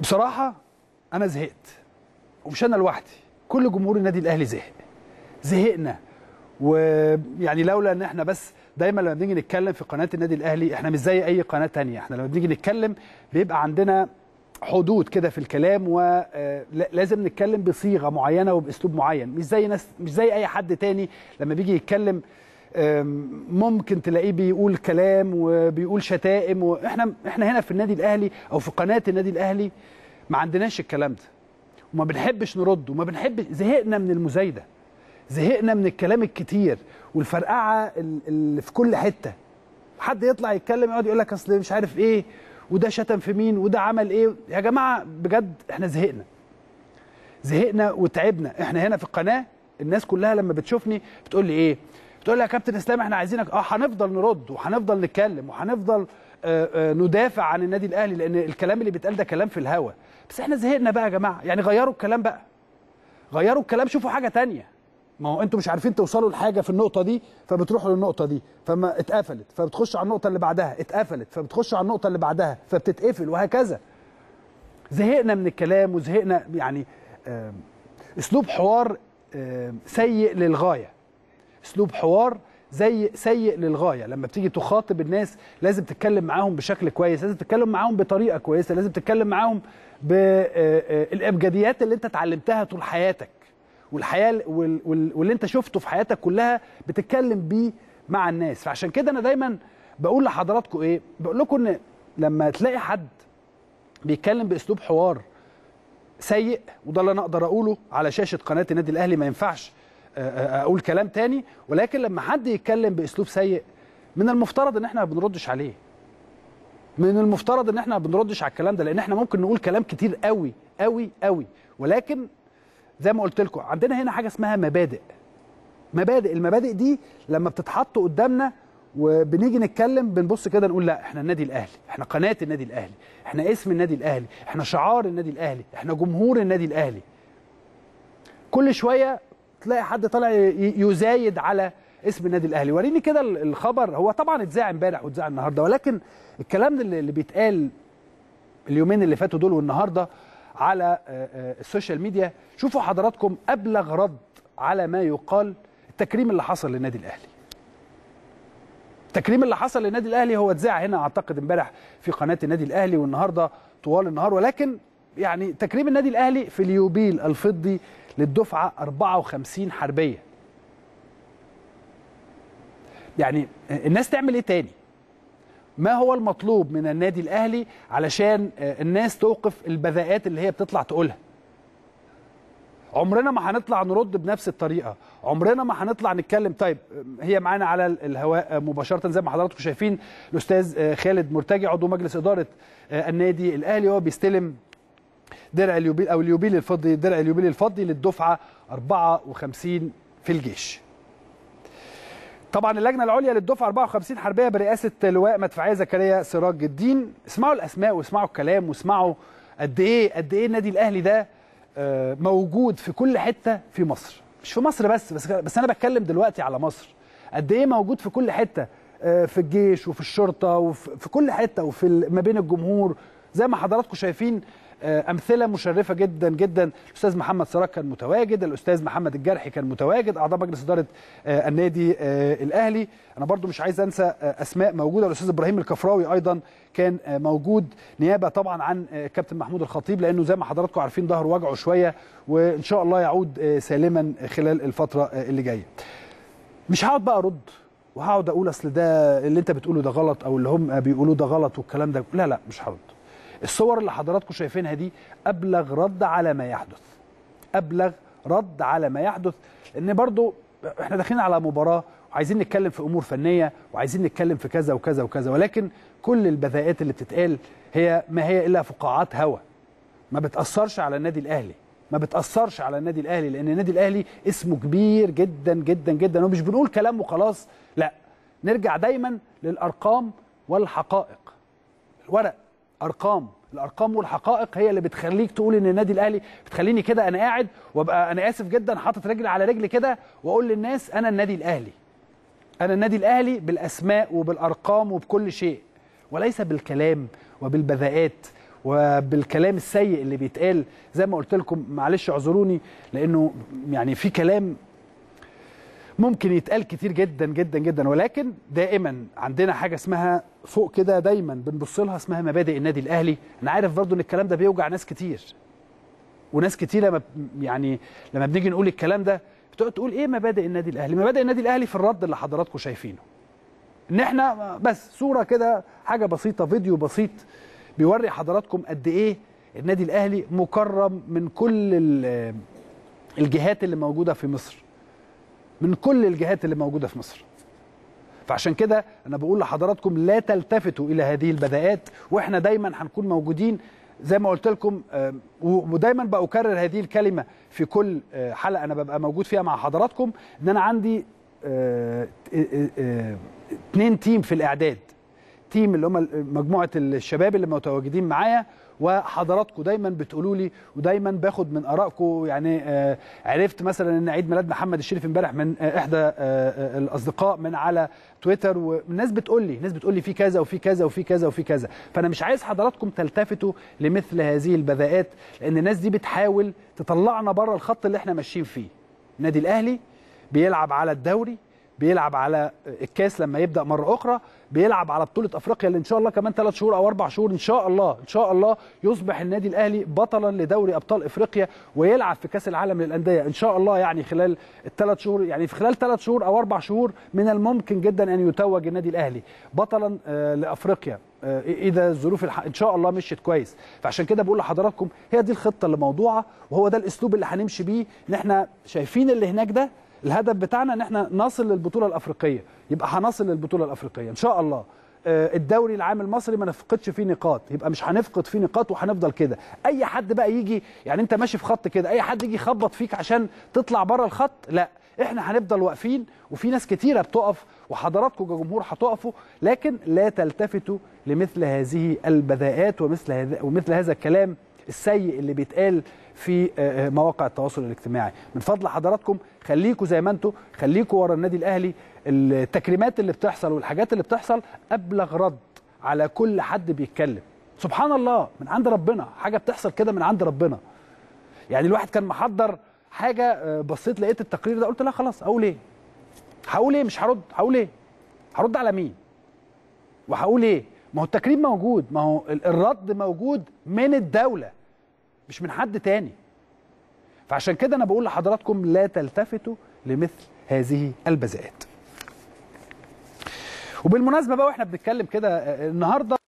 بصراحه انا زهقت ومش انا لوحدي كل جمهور النادي الاهلي زهق زهقنا ويعني لولا ان احنا بس دايما لما بنيجي نتكلم في قناه النادي الاهلي احنا مش زي اي قناه تانية احنا لما بنيجي نتكلم بيبقى عندنا حدود كده في الكلام ولازم آه، نتكلم بصيغه معينه وباسلوب معين مش زي ناس مش زي اي حد تاني لما بيجي يتكلم ممكن تلاقيه بيقول كلام وبيقول شتائم واحنا احنا هنا في النادي الاهلي او في قناه النادي الاهلي ما عندناش الكلام ده وما بنحبش نرد وما بنحب زهقنا من المزايده زهقنا من الكلام الكتير والفرقعه اللي في كل حته حد يطلع يتكلم يقعد يقول لك اصل مش عارف ايه وده شتم في مين وده عمل ايه يا جماعه بجد احنا زهقنا زهقنا وتعبنا احنا هنا في القناه الناس كلها لما بتشوفني بتقول لي ايه بتقول لي يا كابتن اسلام احنا عايزينك اه هنفضل نرد وهنفضل نتكلم وهنفضل آه، آه، ندافع عن النادي الاهلي لان الكلام اللي بيتقال ده كلام في الهوا بس احنا زهقنا بقى يا جماعه يعني غيروا الكلام بقى غيروا الكلام شوفوا حاجه تانية ما هو انتوا مش عارفين توصلوا لحاجه في النقطه دي فبتروحوا للنقطه دي فما اتقفلت فبتخش على النقطه اللي بعدها اتقفلت فبتخش على النقطه اللي بعدها فبتتقفل وهكذا زهقنا من الكلام وزهقنا يعني اسلوب حوار سيء للغايه اسلوب حوار زي سيء للغايه لما بتيجي تخاطب الناس لازم تتكلم معاهم بشكل كويس لازم تتكلم معاهم بطريقه كويسه لازم تتكلم معاهم بالابجديات آه، آه، آه، اللي انت اتعلمتها طول حياتك والحياه واللي انت شفته في حياتك كلها بتتكلم بيه مع الناس فعشان كده انا دايما بقول لحضراتكم ايه بقول لكم ان لما تلاقي حد بيتكلم باسلوب حوار سيء وده اللي انا اقدر اقوله على شاشه قناه النادي الاهلي ما ينفعش اقول كلام تاني ولكن لما حد يتكلم باسلوب سيء من المفترض ان احنا ما بنردش عليه من المفترض ان احنا ما بنردش على الكلام ده لان احنا ممكن نقول كلام كتير قوي قوي قوي ولكن زي ما قلت لكم عندنا هنا حاجه اسمها مبادئ مبادئ المبادئ دي لما بتتحط قدامنا وبنيجي نتكلم بنبص كده نقول لا احنا النادي الاهلي احنا قناه النادي الاهلي احنا اسم النادي الاهلي احنا شعار النادي الاهلي احنا جمهور النادي الاهلي كل شويه تلاقي حد طالع يزايد على اسم النادي الاهلي وريني كده الخبر هو طبعا اتذاع امبارح واتذاع النهارده ولكن الكلام اللي بيتقال اليومين اللي فاتوا دول والنهارده على آه، آه، السوشيال ميديا شوفوا حضراتكم ابلغ رد على ما يقال التكريم اللي حصل للنادي الاهلي التكريم اللي حصل للنادي الاهلي هو اتذاع هنا اعتقد امبارح في قناه النادي الاهلي والنهارده طوال النهار ولكن يعني تكريم النادي الاهلي في اليوبيل الفضي للدفعة 54 حربية يعني الناس تعمل ايه تاني ما هو المطلوب من النادي الاهلي علشان الناس توقف البذاءات اللي هي بتطلع تقولها عمرنا ما هنطلع نرد بنفس الطريقه عمرنا ما هنطلع نتكلم طيب هي معانا على الهواء مباشره زي ما حضراتكم شايفين الاستاذ خالد مرتجي عضو مجلس اداره النادي الاهلي هو بيستلم درع اليوبيل او اليوبيل الفضي درع اليوبيل الفضي للدفعه 54 في الجيش. طبعا اللجنه العليا للدفعه 54 حربيه برئاسه لواء مدفعيه زكريا سراج الدين اسمعوا الاسماء واسمعوا الكلام واسمعوا قد ايه قد ايه النادي الاهلي ده آه، موجود في كل حته في مصر مش في مصر بس بس, بس انا بتكلم دلوقتي على مصر قد ايه موجود في كل حته آه، في الجيش وفي الشرطه وفي كل حته وفي ما بين الجمهور زي ما حضراتكم شايفين آه، امثله مشرفه جدا جدا الاستاذ محمد سراج كان متواجد الاستاذ محمد الجرحي كان متواجد اعضاء مجلس اداره آه، النادي آه، الاهلي انا برضو مش عايز انسى اسماء موجوده الاستاذ ابراهيم الكفراوي ايضا كان موجود نيابه طبعا عن كابتن محمود الخطيب لانه زي ما حضراتكم عارفين ظهر وجعه شويه وان شاء الله يعود سالما خلال الفتره اللي جايه مش هقعد بقى ارد وهقعد اقول اصل ده اللي انت بتقوله ده غلط او اللي هم بيقولوه ده غلط والكلام ده لا لا مش هرد الصور اللي حضراتكم شايفينها دي أبلغ رد على ما يحدث أبلغ رد على ما يحدث لأن برضو احنا داخلين على مباراة وعايزين نتكلم في أمور فنية وعايزين نتكلم في كذا وكذا وكذا ولكن كل البذاءات اللي بتتقال هي ما هي إلا فقاعات هوا ما بتأثرش على النادي الأهلي ما بتأثرش على النادي الأهلي لأن النادي الأهلي اسمه كبير جدا جدا جدا ومش بنقول كلام وخلاص لا نرجع دايما للأرقام والحقائق الورق ارقام الارقام والحقائق هي اللي بتخليك تقول ان النادي الاهلي بتخليني كده انا قاعد وابقى انا اسف جدا حاطط رجل على رجل كده واقول للناس انا النادي الاهلي انا النادي الاهلي بالاسماء وبالارقام وبكل شيء وليس بالكلام وبالبذاءات وبالكلام السيء اللي بيتقال زي ما قلت لكم معلش اعذروني لانه يعني في كلام ممكن يتقال كتير جدا جدا جدا ولكن دائما عندنا حاجه اسمها فوق كده دايما بنبص لها اسمها مبادئ النادي الاهلي انا عارف برضو ان الكلام ده بيوجع ناس كتير وناس كتير لما يعني لما بنيجي نقول الكلام ده بتقعد تقول ايه مبادئ النادي الاهلي مبادئ النادي الاهلي في الرد اللي حضراتكم شايفينه ان احنا بس صوره كده حاجه بسيطه فيديو بسيط بيوري حضراتكم قد ايه النادي الاهلي مكرم من كل الجهات اللي موجوده في مصر من كل الجهات اللي موجوده في مصر فعشان كده انا بقول لحضراتكم لا تلتفتوا الى هذه البدايات واحنا دايما هنكون موجودين زي ما قلت لكم آه، ودايما بأكرر هذه الكلمة في كل آه، حلقة أنا ببقى موجود فيها مع حضراتكم إن أنا عندي اثنين آه، تيم في الإعداد التيم اللي هم مجموعه الشباب اللي متواجدين معايا وحضراتكم دايما بتقولوا لي ودايما باخد من ارائكم يعني آه، عرفت مثلا ان عيد ميلاد محمد الشريف امبارح من آه، احدى آه، الاصدقاء من على تويتر والناس بتقول لي ناس بتقول لي في كذا وفي كذا وفي كذا وفي كذا فانا مش عايز حضراتكم تلتفتوا لمثل هذه البذاءات لان الناس دي بتحاول تطلعنا بره الخط اللي احنا ماشيين فيه النادي الاهلي بيلعب على الدوري بيلعب على الكاس لما يبدا مره اخرى بيلعب على بطوله افريقيا اللي ان شاء الله كمان ثلاث شهور او اربع شهور ان شاء الله ان شاء الله يصبح النادي الاهلي بطلا لدوري ابطال افريقيا ويلعب في كاس العالم للانديه ان شاء الله يعني خلال الثلاث شهور يعني في خلال ثلاث شهور او اربع شهور من الممكن جدا ان يتوج النادي الاهلي بطلا آه، لافريقيا اذا آه، إيه- إيه الظروف الح... ان شاء الله مشيت كويس فعشان كده بقول لحضراتكم هي دي الخطه اللي موضوعه وهو ده الاسلوب اللي هنمشي بيه ان احنا شايفين اللي هناك ده الهدف بتاعنا ان احنا نصل للبطوله الافريقيه يبقى هنصل للبطوله الافريقيه ان شاء الله آه، الدوري العام المصري ما نفقدش فيه نقاط يبقى مش هنفقد فيه نقاط وهنفضل كده اي حد بقى يجي يعني انت ماشي في خط كده اي حد يجي يخبط فيك عشان تطلع بره الخط لا احنا هنفضل واقفين وفي ناس كتيره بتقف وحضراتكم كجمهور هتقفوا لكن لا تلتفتوا لمثل هذه البذاءات ومثل هذا ومثل هذا الكلام السيء اللي بيتقال في آه، آه، مواقع التواصل الاجتماعي من فضل حضراتكم خليكم زي ما انتم خليكم ورا النادي الاهلي التكريمات اللي بتحصل والحاجات اللي بتحصل ابلغ رد على كل حد بيتكلم سبحان الله من عند ربنا حاجه بتحصل كده من عند ربنا يعني الواحد كان محضر حاجه آه، بصيت لقيت التقرير ده قلت لا خلاص اقول ايه هقول ايه مش هرد هقول ايه هرد على مين وهقول ايه ما هو التكريم موجود ما هو الرد موجود من الدوله مش من حد تاني فعشان كده انا بقول لحضراتكم لا تلتفتوا لمثل هذه البذاءات وبالمناسبه بقى واحنا بنتكلم كده آه، آه، النهارده